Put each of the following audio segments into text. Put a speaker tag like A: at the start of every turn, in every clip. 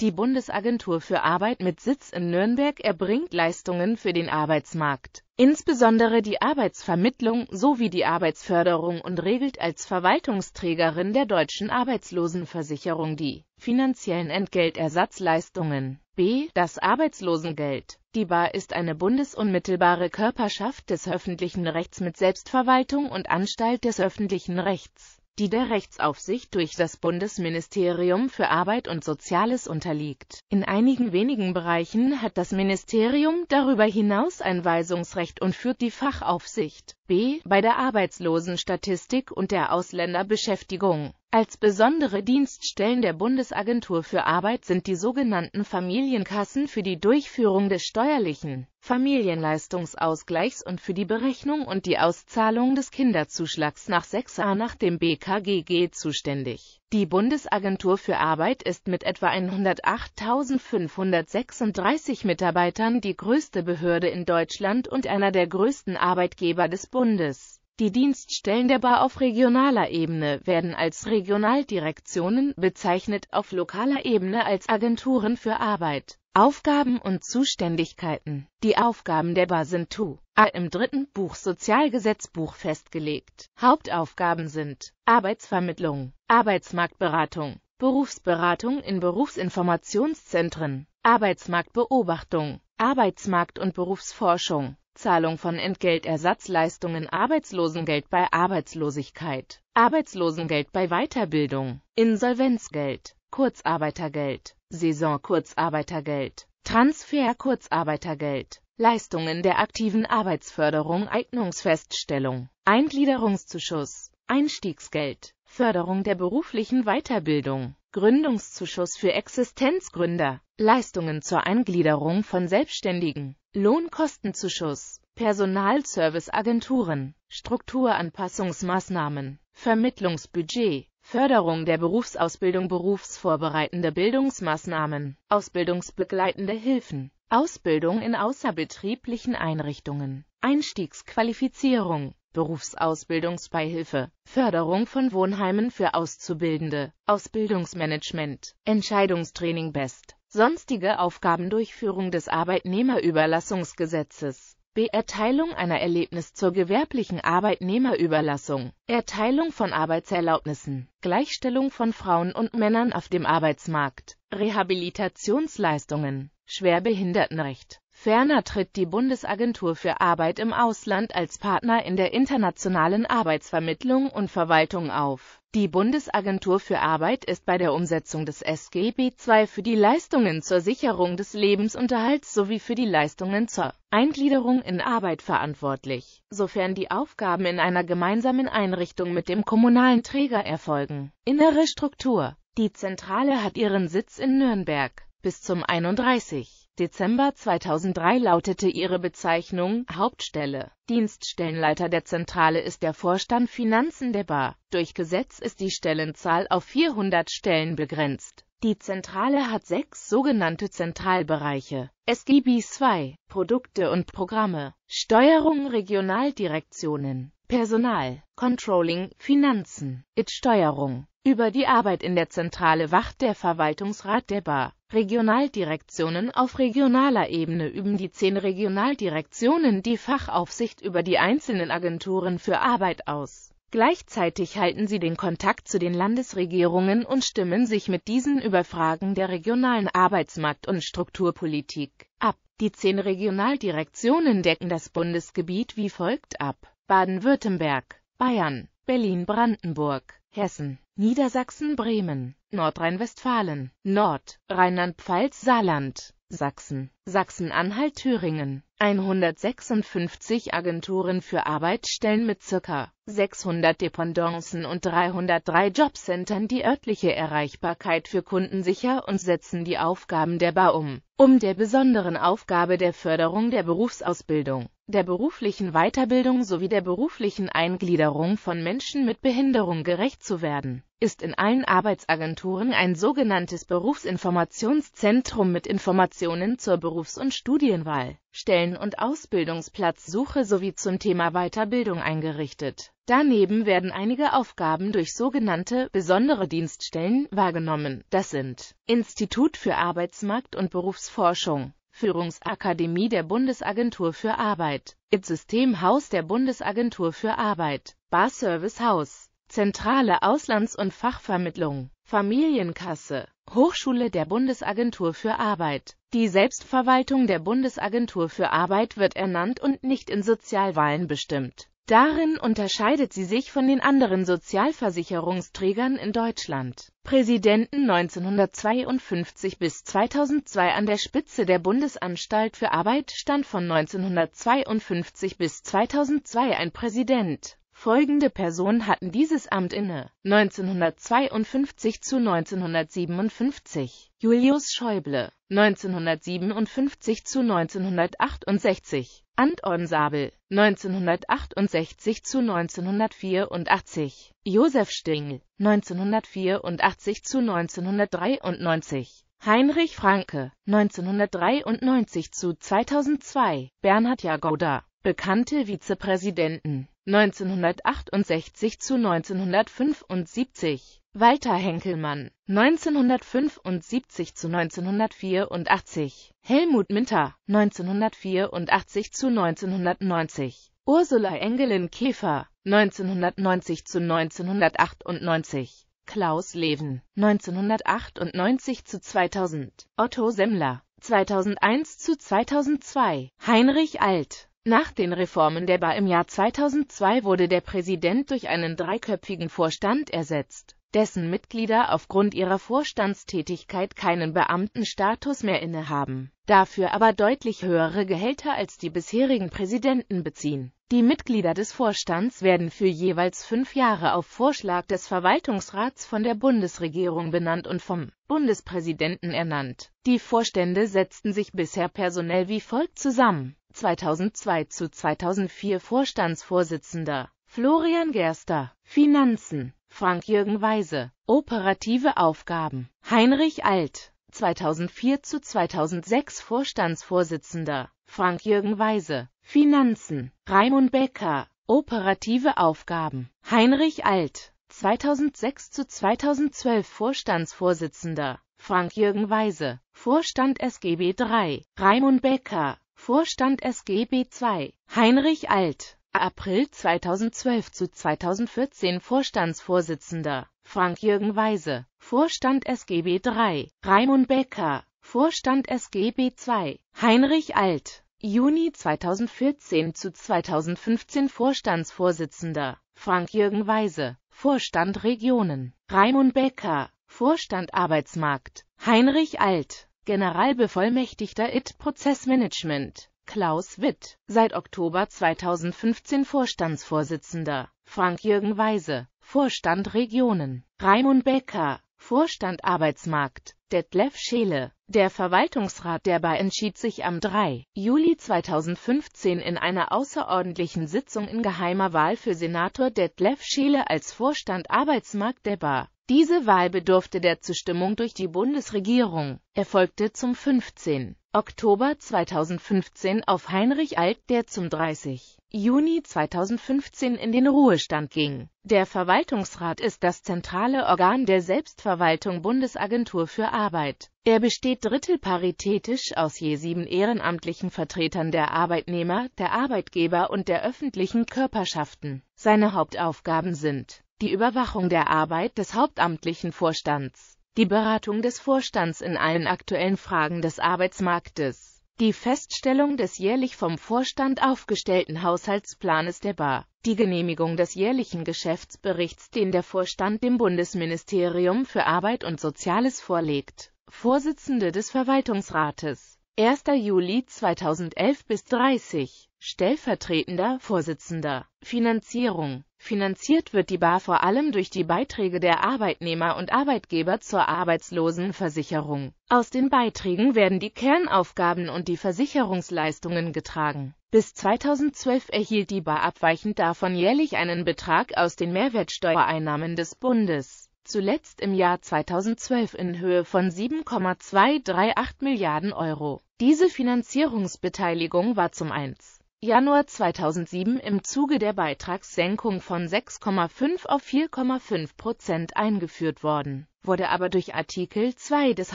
A: Die Bundesagentur für Arbeit mit Sitz in Nürnberg erbringt Leistungen für den Arbeitsmarkt, insbesondere die Arbeitsvermittlung sowie die Arbeitsförderung und regelt als Verwaltungsträgerin der deutschen Arbeitslosenversicherung die finanziellen Entgeltersatzleistungen. B. Das Arbeitslosengeld. Die BAR ist eine bundesunmittelbare Körperschaft des öffentlichen Rechts mit Selbstverwaltung und Anstalt des öffentlichen Rechts die der Rechtsaufsicht durch das Bundesministerium für Arbeit und Soziales unterliegt. In einigen wenigen Bereichen hat das Ministerium darüber hinaus ein Weisungsrecht und führt die Fachaufsicht b. bei der Arbeitslosenstatistik und der Ausländerbeschäftigung als besondere Dienststellen der Bundesagentur für Arbeit sind die sogenannten Familienkassen für die Durchführung des steuerlichen Familienleistungsausgleichs und für die Berechnung und die Auszahlung des Kinderzuschlags nach 6a nach dem BKGG zuständig. Die Bundesagentur für Arbeit ist mit etwa 108.536 Mitarbeitern die größte Behörde in Deutschland und einer der größten Arbeitgeber des Bundes. Die Dienststellen der Bar auf regionaler Ebene werden als Regionaldirektionen bezeichnet, auf lokaler Ebene als Agenturen für Arbeit. Aufgaben und Zuständigkeiten Die Aufgaben der Bar sind TU A im dritten Buch Sozialgesetzbuch festgelegt. Hauptaufgaben sind Arbeitsvermittlung, Arbeitsmarktberatung, Berufsberatung in Berufsinformationszentren, Arbeitsmarktbeobachtung, Arbeitsmarkt- und Berufsforschung, Zahlung von Entgeltersatzleistungen Arbeitslosengeld bei Arbeitslosigkeit, Arbeitslosengeld bei Weiterbildung, Insolvenzgeld, Kurzarbeitergeld, Saisonkurzarbeitergeld, Transferkurzarbeitergeld, Leistungen der aktiven Arbeitsförderung Eignungsfeststellung, Eingliederungszuschuss, Einstiegsgeld, Förderung der beruflichen Weiterbildung, Gründungszuschuss für Existenzgründer, Leistungen zur Eingliederung von Selbstständigen, Lohnkostenzuschuss, Personalserviceagenturen, Strukturanpassungsmaßnahmen, Vermittlungsbudget, Förderung der Berufsausbildung, berufsvorbereitende Bildungsmaßnahmen, ausbildungsbegleitende Hilfen, Ausbildung in außerbetrieblichen Einrichtungen, Einstiegsqualifizierung, Berufsausbildungsbeihilfe, Förderung von Wohnheimen für Auszubildende, Ausbildungsmanagement, Entscheidungstraining BEST, sonstige Aufgabendurchführung des Arbeitnehmerüberlassungsgesetzes. B. Erteilung einer Erlebnis zur gewerblichen Arbeitnehmerüberlassung. Erteilung von Arbeitserlaubnissen. Gleichstellung von Frauen und Männern auf dem Arbeitsmarkt. Rehabilitationsleistungen. Schwerbehindertenrecht. Ferner tritt die Bundesagentur für Arbeit im Ausland als Partner in der internationalen Arbeitsvermittlung und Verwaltung auf. Die Bundesagentur für Arbeit ist bei der Umsetzung des SGB II für die Leistungen zur Sicherung des Lebensunterhalts sowie für die Leistungen zur Eingliederung in Arbeit verantwortlich, sofern die Aufgaben in einer gemeinsamen Einrichtung mit dem kommunalen Träger erfolgen. Innere Struktur Die Zentrale hat ihren Sitz in Nürnberg. Bis zum 31. Dezember 2003 lautete ihre Bezeichnung Hauptstelle. Dienststellenleiter der Zentrale ist der Vorstand Finanzen der Bar. Durch Gesetz ist die Stellenzahl auf 400 Stellen begrenzt. Die Zentrale hat sechs sogenannte Zentralbereiche. SGB II, Produkte und Programme, Steuerung Regionaldirektionen, Personal, Controlling, Finanzen, IT-Steuerung. Über die Arbeit in der Zentrale wacht der Verwaltungsrat der Bar. Regionaldirektionen Auf regionaler Ebene üben die zehn Regionaldirektionen die Fachaufsicht über die einzelnen Agenturen für Arbeit aus. Gleichzeitig halten sie den Kontakt zu den Landesregierungen und stimmen sich mit diesen über Fragen der regionalen Arbeitsmarkt- und Strukturpolitik ab. Die zehn Regionaldirektionen decken das Bundesgebiet wie folgt ab. Baden-Württemberg, Bayern, Berlin-Brandenburg, Hessen, Niedersachsen, Bremen, Nordrhein-Westfalen, Nord, Rheinland-Pfalz, Saarland, Sachsen, Sachsen-Anhalt, Thüringen. 156 Agenturen für Arbeitsstellen mit ca. 600 Dependancen und 303 Jobcentern die örtliche Erreichbarkeit für Kunden sicher und setzen die Aufgaben der BA um, um der besonderen Aufgabe der Förderung der Berufsausbildung der beruflichen Weiterbildung sowie der beruflichen Eingliederung von Menschen mit Behinderung gerecht zu werden, ist in allen Arbeitsagenturen ein sogenanntes Berufsinformationszentrum mit Informationen zur Berufs- und Studienwahl, Stellen- und Ausbildungsplatzsuche sowie zum Thema Weiterbildung eingerichtet. Daneben werden einige Aufgaben durch sogenannte besondere Dienststellen wahrgenommen. Das sind Institut für Arbeitsmarkt und Berufsforschung Führungsakademie der Bundesagentur für Arbeit, IT-Systemhaus der Bundesagentur für Arbeit, Barservice Haus, Zentrale Auslands- und Fachvermittlung, Familienkasse, Hochschule der Bundesagentur für Arbeit. Die Selbstverwaltung der Bundesagentur für Arbeit wird ernannt und nicht in Sozialwahlen bestimmt. Darin unterscheidet sie sich von den anderen Sozialversicherungsträgern in Deutschland. Präsidenten 1952 bis 2002 an der Spitze der Bundesanstalt für Arbeit stand von 1952 bis 2002 ein Präsident Folgende Personen hatten dieses Amt inne: 1952 zu 1957 Julius Schäuble, 1957 zu 1968 Anton Sabel, 1968 zu 1984 Josef Stingl, 1984 zu 1993 Heinrich Franke, 1993 zu 2002, Bernhard Jagoda, Bekannte Vizepräsidenten 1968 zu 1975 Walter Henkelmann 1975 zu 1984 Helmut Minter 1984 zu 1990 Ursula Engelin Käfer 1990 zu 1998 Klaus Leven 1998 zu 2000 Otto Semmler 2001 zu 2002 Heinrich Alt nach den Reformen der BA im Jahr 2002 wurde der Präsident durch einen dreiköpfigen Vorstand ersetzt, dessen Mitglieder aufgrund ihrer Vorstandstätigkeit keinen Beamtenstatus mehr innehaben, dafür aber deutlich höhere Gehälter als die bisherigen Präsidenten beziehen. Die Mitglieder des Vorstands werden für jeweils fünf Jahre auf Vorschlag des Verwaltungsrats von der Bundesregierung benannt und vom Bundespräsidenten ernannt. Die Vorstände setzten sich bisher personell wie folgt zusammen 2002 zu 2004 Vorstandsvorsitzender, Florian Gerster, Finanzen, Frank-Jürgen Weise, operative Aufgaben, Heinrich Alt, 2004 zu 2006 Vorstandsvorsitzender, Frank-Jürgen Weise, Finanzen, Raimund Becker, operative Aufgaben, Heinrich Alt, 2006 zu 2012 Vorstandsvorsitzender, Frank-Jürgen Weise, Vorstand SGB III, Raimund Becker, Vorstand SGB II, Heinrich Alt, April 2012 zu 2014 Vorstandsvorsitzender, Frank-Jürgen Weise, Vorstand SGB III, Raimund Becker, Vorstand SGB II, Heinrich Alt, Juni 2014 zu 2015 Vorstandsvorsitzender, Frank-Jürgen Weise, Vorstand Regionen, Raimund Becker, Vorstand Arbeitsmarkt, Heinrich Alt, Generalbevollmächtigter IT Prozessmanagement, Klaus Witt, seit Oktober 2015 Vorstandsvorsitzender, Frank-Jürgen Weise, Vorstand Regionen, Raimund Becker, Vorstand Arbeitsmarkt, Detlef Scheele, der Verwaltungsrat der BA entschied sich am 3. Juli 2015 in einer außerordentlichen Sitzung in geheimer Wahl für Senator Detlef Scheele als Vorstand Arbeitsmarkt der BA. Diese Wahl bedurfte der Zustimmung durch die Bundesregierung, erfolgte zum 15. Oktober 2015 auf Heinrich Alt, der zum 30. Juni 2015 in den Ruhestand ging. Der Verwaltungsrat ist das zentrale Organ der Selbstverwaltung Bundesagentur für Arbeit. Er besteht drittelparitätisch aus je sieben ehrenamtlichen Vertretern der Arbeitnehmer, der Arbeitgeber und der öffentlichen Körperschaften. Seine Hauptaufgaben sind die Überwachung der Arbeit des hauptamtlichen Vorstands, die Beratung des Vorstands in allen aktuellen Fragen des Arbeitsmarktes, die Feststellung des jährlich vom Vorstand aufgestellten Haushaltsplanes der Bar, die Genehmigung des jährlichen Geschäftsberichts, den der Vorstand dem Bundesministerium für Arbeit und Soziales vorlegt, Vorsitzende des Verwaltungsrates 1. Juli 2011 bis 30. Stellvertretender Vorsitzender. Finanzierung. Finanziert wird die Bar vor allem durch die Beiträge der Arbeitnehmer und Arbeitgeber zur Arbeitslosenversicherung. Aus den Beiträgen werden die Kernaufgaben und die Versicherungsleistungen getragen. Bis 2012 erhielt die Bar abweichend davon jährlich einen Betrag aus den Mehrwertsteuereinnahmen des Bundes zuletzt im Jahr 2012 in Höhe von 7,238 Milliarden Euro. Diese Finanzierungsbeteiligung war zum 1. Januar 2007 im Zuge der Beitragssenkung von 6,5 auf 4,5 Prozent eingeführt worden, wurde aber durch Artikel 2 des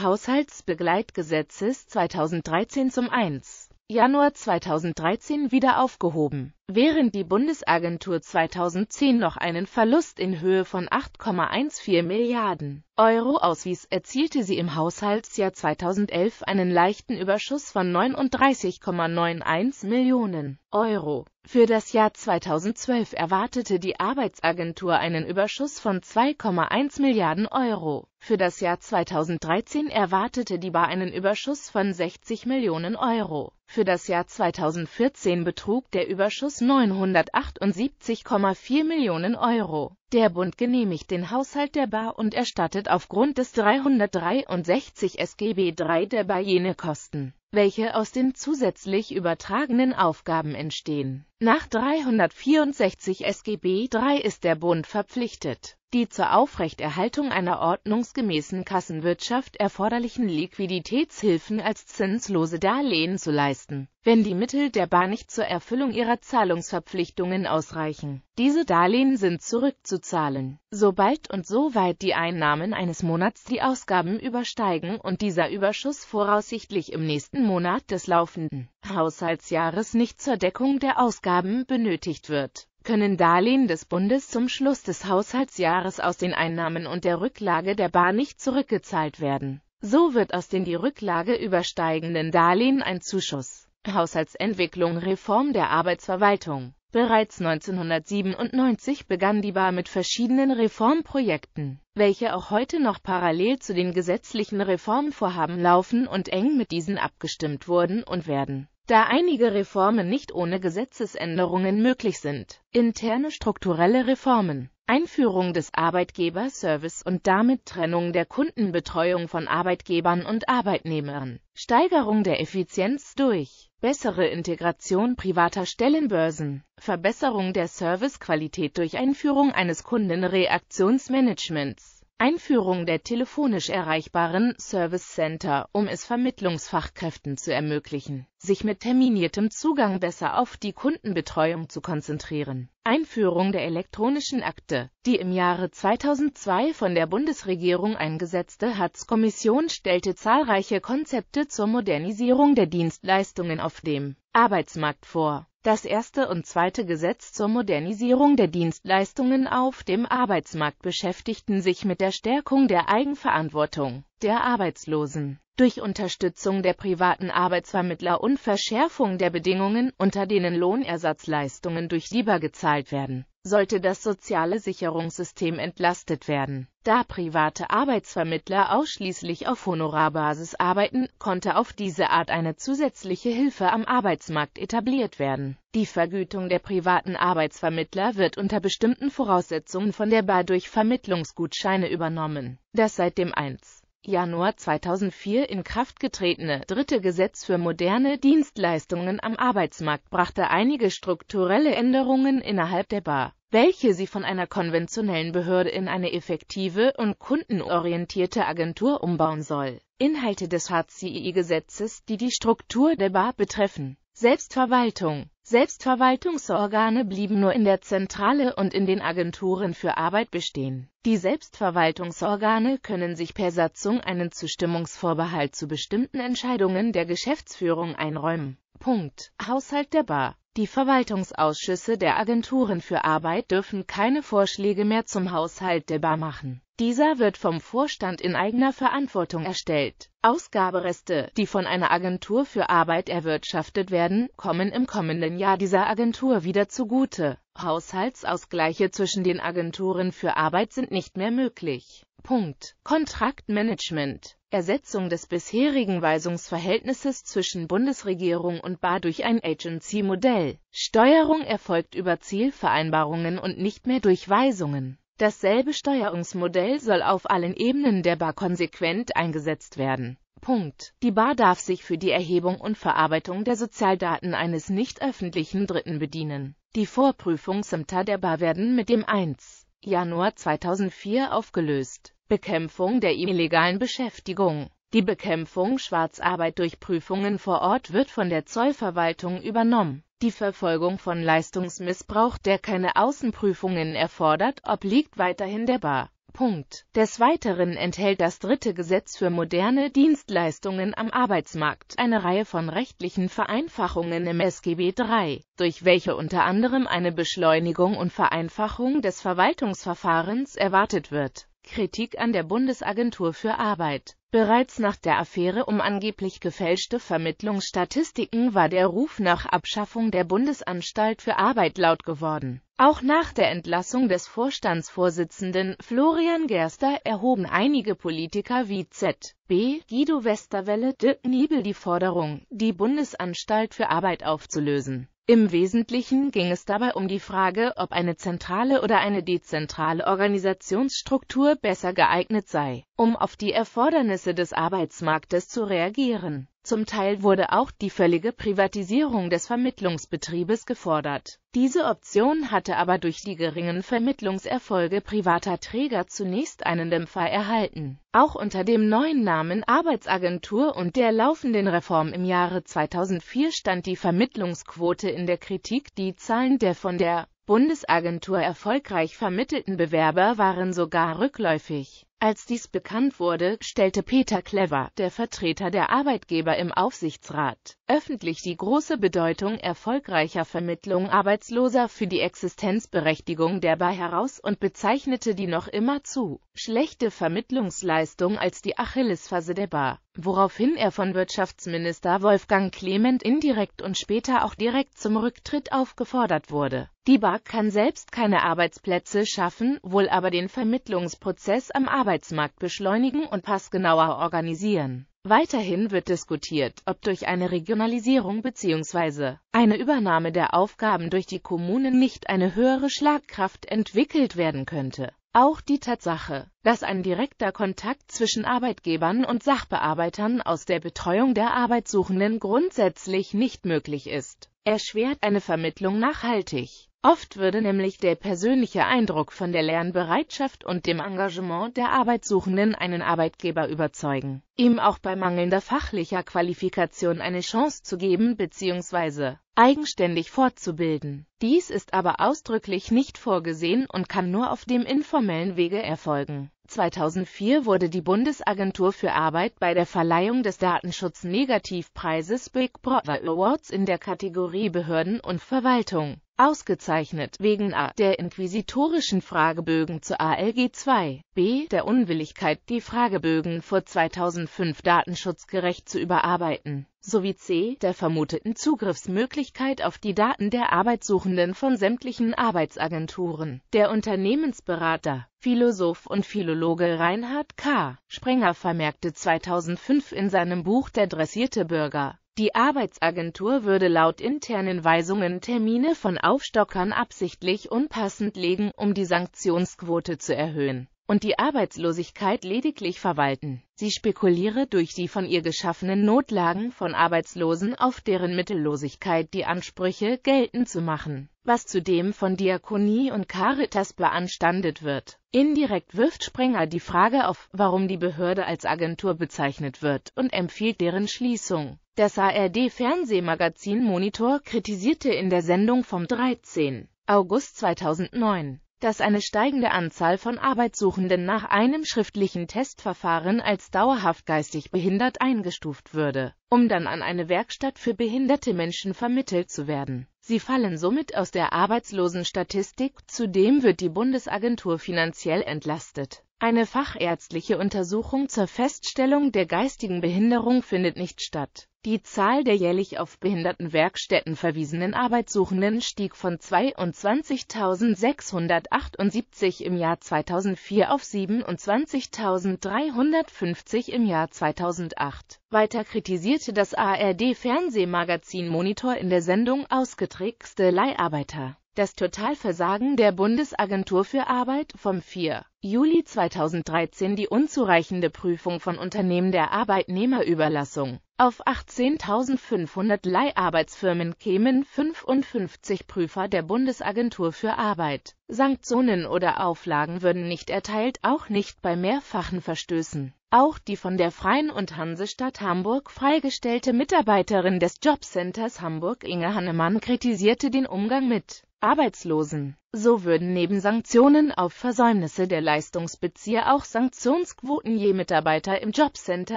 A: Haushaltsbegleitgesetzes 2013 zum 1. Januar 2013 wieder aufgehoben. Während die Bundesagentur 2010 noch einen Verlust in Höhe von 8,14 Milliarden Euro auswies, erzielte sie im Haushaltsjahr 2011 einen leichten Überschuss von 39,91 Millionen Euro. Für das Jahr 2012 erwartete die Arbeitsagentur einen Überschuss von 2,1 Milliarden Euro. Für das Jahr 2013 erwartete die Bar einen Überschuss von 60 Millionen Euro. Für das Jahr 2014 betrug der Überschuss 978,4 Millionen Euro. Der Bund genehmigt den Haushalt der Bar und erstattet aufgrund des 363 SGB III der Bar jene Kosten welche aus den zusätzlich übertragenen Aufgaben entstehen. Nach 364 SGB III ist der Bund verpflichtet, die zur Aufrechterhaltung einer ordnungsgemäßen Kassenwirtschaft erforderlichen Liquiditätshilfen als zinslose Darlehen zu leisten, wenn die Mittel der Bahn nicht zur Erfüllung ihrer Zahlungsverpflichtungen ausreichen. Diese Darlehen sind zurückzuzahlen, sobald und soweit die Einnahmen eines Monats die Ausgaben übersteigen und dieser Überschuss voraussichtlich im nächsten ersten Monat des laufenden Haushaltsjahres nicht zur Deckung der Ausgaben benötigt wird, können Darlehen des Bundes zum Schluss des Haushaltsjahres aus den Einnahmen und der Rücklage der Bar nicht zurückgezahlt werden. So wird aus den die Rücklage übersteigenden Darlehen ein Zuschuss. Haushaltsentwicklung Reform der Arbeitsverwaltung Bereits 1997 begann die Bar mit verschiedenen Reformprojekten, welche auch heute noch parallel zu den gesetzlichen Reformvorhaben laufen und eng mit diesen abgestimmt wurden und werden da einige Reformen nicht ohne Gesetzesänderungen möglich sind. Interne strukturelle Reformen Einführung des Arbeitgeberservice und damit Trennung der Kundenbetreuung von Arbeitgebern und Arbeitnehmern, Steigerung der Effizienz durch bessere Integration privater Stellenbörsen, Verbesserung der Servicequalität durch Einführung eines Kundenreaktionsmanagements Einführung der telefonisch erreichbaren Service Center, um es Vermittlungsfachkräften zu ermöglichen, sich mit terminiertem Zugang besser auf die Kundenbetreuung zu konzentrieren. Einführung der elektronischen Akte. Die im Jahre 2002 von der Bundesregierung eingesetzte Hartz-Kommission stellte zahlreiche Konzepte zur Modernisierung der Dienstleistungen auf dem Arbeitsmarkt vor das erste und zweite Gesetz zur Modernisierung der Dienstleistungen auf dem Arbeitsmarkt beschäftigten sich mit der Stärkung der Eigenverantwortung der Arbeitslosen durch Unterstützung der privaten Arbeitsvermittler und Verschärfung der Bedingungen, unter denen Lohnersatzleistungen durch Lieber gezahlt werden sollte das soziale Sicherungssystem entlastet werden. Da private Arbeitsvermittler ausschließlich auf Honorarbasis arbeiten, konnte auf diese Art eine zusätzliche Hilfe am Arbeitsmarkt etabliert werden. Die Vergütung der privaten Arbeitsvermittler wird unter bestimmten Voraussetzungen von der Bar durch Vermittlungsgutscheine übernommen. Das seit dem 1. Januar 2004 in Kraft getretene dritte Gesetz für moderne Dienstleistungen am Arbeitsmarkt brachte einige strukturelle Änderungen innerhalb der Bar, welche sie von einer konventionellen Behörde in eine effektive und kundenorientierte Agentur umbauen soll. Inhalte des HCI-Gesetzes, die die Struktur der Bar betreffen Selbstverwaltung Selbstverwaltungsorgane blieben nur in der Zentrale und in den Agenturen für Arbeit bestehen. Die Selbstverwaltungsorgane können sich per Satzung einen Zustimmungsvorbehalt zu bestimmten Entscheidungen der Geschäftsführung einräumen. Punkt. Haushalt der Bar die Verwaltungsausschüsse der Agenturen für Arbeit dürfen keine Vorschläge mehr zum Haushalt der Bar machen. Dieser wird vom Vorstand in eigener Verantwortung erstellt. Ausgabereste, die von einer Agentur für Arbeit erwirtschaftet werden, kommen im kommenden Jahr dieser Agentur wieder zugute. Haushaltsausgleiche zwischen den Agenturen für Arbeit sind nicht mehr möglich. Punkt. Kontraktmanagement Ersetzung des bisherigen Weisungsverhältnisses zwischen Bundesregierung und Bar durch ein Agency-Modell. Steuerung erfolgt über Zielvereinbarungen und nicht mehr durch Weisungen. Dasselbe Steuerungsmodell soll auf allen Ebenen der Bar konsequent eingesetzt werden. Punkt. Die Bar darf sich für die Erhebung und Verarbeitung der Sozialdaten eines nicht öffentlichen Dritten bedienen. Die Vorprüfungsämter der Bar werden mit dem 1. Januar 2004 aufgelöst. Bekämpfung der illegalen Beschäftigung Die Bekämpfung Schwarzarbeit durch Prüfungen vor Ort wird von der Zollverwaltung übernommen. Die Verfolgung von Leistungsmissbrauch, der keine Außenprüfungen erfordert, obliegt weiterhin der Bar. Punkt. Des Weiteren enthält das dritte Gesetz für moderne Dienstleistungen am Arbeitsmarkt eine Reihe von rechtlichen Vereinfachungen im SGB III, durch welche unter anderem eine Beschleunigung und Vereinfachung des Verwaltungsverfahrens erwartet wird Kritik an der Bundesagentur für Arbeit. Bereits nach der Affäre um angeblich gefälschte Vermittlungsstatistiken war der Ruf nach Abschaffung der Bundesanstalt für Arbeit laut geworden. Auch nach der Entlassung des Vorstandsvorsitzenden Florian Gerster erhoben einige Politiker wie Z.B. Guido Westerwelle, Dirk Niebel die Forderung, die Bundesanstalt für Arbeit aufzulösen. Im Wesentlichen ging es dabei um die Frage, ob eine zentrale oder eine dezentrale Organisationsstruktur besser geeignet sei, um auf die Erfordernisse des Arbeitsmarktes zu reagieren zum Teil wurde auch die völlige Privatisierung des Vermittlungsbetriebes gefordert. Diese Option hatte aber durch die geringen Vermittlungserfolge privater Träger zunächst einen Dämpfer erhalten. Auch unter dem neuen Namen Arbeitsagentur und der laufenden Reform im Jahre 2004 stand die Vermittlungsquote in der Kritik. Die Zahlen der von der Bundesagentur erfolgreich vermittelten Bewerber waren sogar rückläufig. Als dies bekannt wurde, stellte Peter Clever, der Vertreter der Arbeitgeber im Aufsichtsrat, öffentlich die große Bedeutung erfolgreicher Vermittlung Arbeitsloser für die Existenzberechtigung der Bar heraus und bezeichnete die noch immer zu schlechte Vermittlungsleistung als die Achillesphase der Bar, woraufhin er von Wirtschaftsminister Wolfgang Clement indirekt und später auch direkt zum Rücktritt aufgefordert wurde. Die Bar kann selbst keine Arbeitsplätze schaffen, wohl aber den Vermittlungsprozess am Arbeitsmarkt Arbeitsmarkt beschleunigen und passgenauer organisieren. Weiterhin wird diskutiert, ob durch eine Regionalisierung bzw. eine Übernahme der Aufgaben durch die Kommunen nicht eine höhere Schlagkraft entwickelt werden könnte. Auch die Tatsache, dass ein direkter Kontakt zwischen Arbeitgebern und Sachbearbeitern aus der Betreuung der Arbeitssuchenden grundsätzlich nicht möglich ist, erschwert eine Vermittlung nachhaltig. Oft würde nämlich der persönliche Eindruck von der Lernbereitschaft und dem Engagement der Arbeitssuchenden einen Arbeitgeber überzeugen, ihm auch bei mangelnder fachlicher Qualifikation eine Chance zu geben bzw. eigenständig fortzubilden. Dies ist aber ausdrücklich nicht vorgesehen und kann nur auf dem informellen Wege erfolgen. 2004 wurde die Bundesagentur für Arbeit bei der Verleihung des Datenschutz-Negativpreises Big Brother Awards in der Kategorie Behörden und Verwaltung ausgezeichnet, wegen a. der inquisitorischen Fragebögen zur ALG 2, b. der Unwilligkeit, die Fragebögen vor 2005 datenschutzgerecht zu überarbeiten, sowie c. der vermuteten Zugriffsmöglichkeit auf die Daten der Arbeitssuchenden von sämtlichen Arbeitsagenturen. Der Unternehmensberater, Philosoph und Philologe Reinhard K. Sprenger vermerkte 2005 in seinem Buch Der dressierte Bürger die Arbeitsagentur würde laut internen Weisungen Termine von Aufstockern absichtlich unpassend legen, um die Sanktionsquote zu erhöhen und die Arbeitslosigkeit lediglich verwalten. Sie spekuliere durch die von ihr geschaffenen Notlagen von Arbeitslosen auf deren Mittellosigkeit die Ansprüche geltend zu machen, was zudem von Diakonie und Caritas beanstandet wird. Indirekt wirft Sprenger die Frage auf, warum die Behörde als Agentur bezeichnet wird, und empfiehlt deren Schließung. Das ARD-Fernsehmagazin Monitor kritisierte in der Sendung vom 13. August 2009, dass eine steigende Anzahl von Arbeitssuchenden nach einem schriftlichen Testverfahren als dauerhaft geistig behindert eingestuft würde, um dann an eine Werkstatt für behinderte Menschen vermittelt zu werden. Sie fallen somit aus der Arbeitslosenstatistik, zudem wird die Bundesagentur finanziell entlastet. Eine fachärztliche Untersuchung zur Feststellung der geistigen Behinderung findet nicht statt. Die Zahl der jährlich auf Behindertenwerkstätten verwiesenen Arbeitssuchenden stieg von 22.678 im Jahr 2004 auf 27.350 im Jahr 2008. Weiter kritisierte das ARD-Fernsehmagazin Monitor in der Sendung Ausgeträgste Leiharbeiter das Totalversagen der Bundesagentur für Arbeit vom 4. Juli 2013 die unzureichende Prüfung von Unternehmen der Arbeitnehmerüberlassung. Auf 18.500 Leiharbeitsfirmen kämen 55 Prüfer der Bundesagentur für Arbeit. Sanktionen oder Auflagen würden nicht erteilt, auch nicht bei mehrfachen Verstößen. Auch die von der Freien und Hansestadt Hamburg freigestellte Mitarbeiterin des Jobcenters Hamburg Inge Hannemann kritisierte den Umgang mit Arbeitslosen. So würden neben Sanktionen auf Versäumnisse der Leistungsbezieher auch Sanktionsquoten je Mitarbeiter im Jobcenter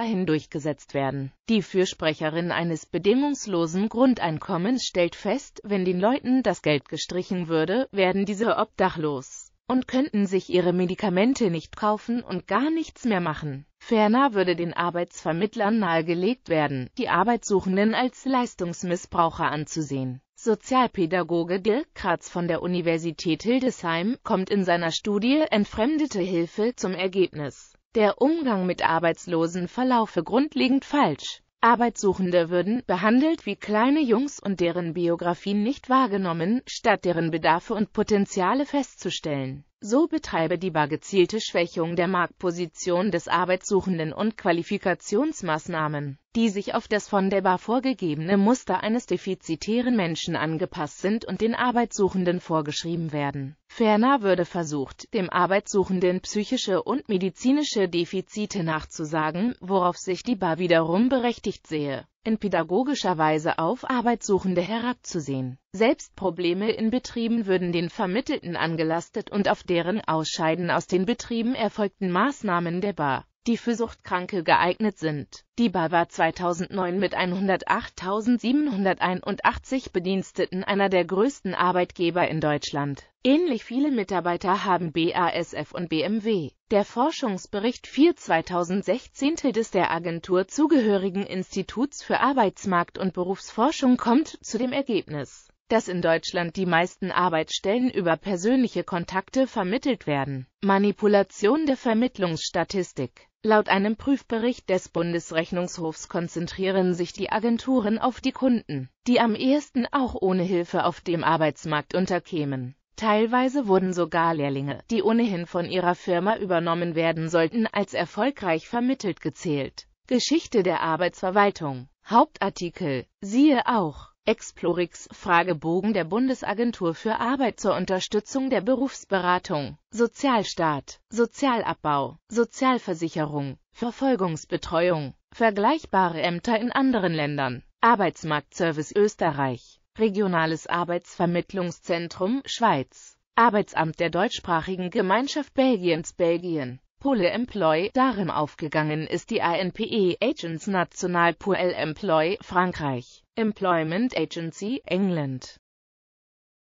A: hindurchgesetzt werden. Die Fürsprecherin eines bedingungslosen Grundeinkommens stellt fest, wenn den Leuten das Geld gestrichen würde, werden diese obdachlos und könnten sich ihre Medikamente nicht kaufen und gar nichts mehr machen. Ferner würde den Arbeitsvermittlern nahegelegt werden, die Arbeitssuchenden als Leistungsmissbraucher anzusehen. Sozialpädagoge Dirk Kratz von der Universität Hildesheim kommt in seiner Studie Entfremdete Hilfe zum Ergebnis. Der Umgang mit Arbeitslosen verlaufe grundlegend falsch. Arbeitssuchende würden behandelt wie kleine Jungs und deren Biografien nicht wahrgenommen, statt deren Bedarfe und Potenziale festzustellen. So betreibe die Bar gezielte Schwächung der Marktposition des Arbeitssuchenden und Qualifikationsmaßnahmen, die sich auf das von der Bar vorgegebene Muster eines defizitären Menschen angepasst sind und den Arbeitssuchenden vorgeschrieben werden. Ferner würde versucht, dem Arbeitssuchenden psychische und medizinische Defizite nachzusagen, worauf sich die Bar wiederum berechtigt sehe in pädagogischer Weise auf Arbeitssuchende herabzusehen. Selbst Probleme in Betrieben würden den Vermittelten angelastet und auf deren Ausscheiden aus den Betrieben erfolgten Maßnahmen der Bar die für Suchtkranke geeignet sind. Die BA war 2009 mit 108.781 Bediensteten einer der größten Arbeitgeber in Deutschland. Ähnlich viele Mitarbeiter haben BASF und BMW. Der Forschungsbericht 4 2016 des der Agentur zugehörigen Instituts für Arbeitsmarkt und Berufsforschung kommt zu dem Ergebnis dass in Deutschland die meisten Arbeitsstellen über persönliche Kontakte vermittelt werden. Manipulation der Vermittlungsstatistik Laut einem Prüfbericht des Bundesrechnungshofs konzentrieren sich die Agenturen auf die Kunden, die am ehesten auch ohne Hilfe auf dem Arbeitsmarkt unterkämen. Teilweise wurden sogar Lehrlinge, die ohnehin von ihrer Firma übernommen werden sollten, als erfolgreich vermittelt gezählt. Geschichte der Arbeitsverwaltung Hauptartikel siehe auch Explorix Fragebogen der Bundesagentur für Arbeit zur Unterstützung der Berufsberatung, Sozialstaat, Sozialabbau, Sozialversicherung, Verfolgungsbetreuung, vergleichbare Ämter in anderen Ländern, Arbeitsmarktservice Österreich, Regionales Arbeitsvermittlungszentrum Schweiz, Arbeitsamt der deutschsprachigen Gemeinschaft Belgiens Belgien. Pole Employ, darin aufgegangen ist die ANPE Agents National Pôle Employ Frankreich. Employment Agency England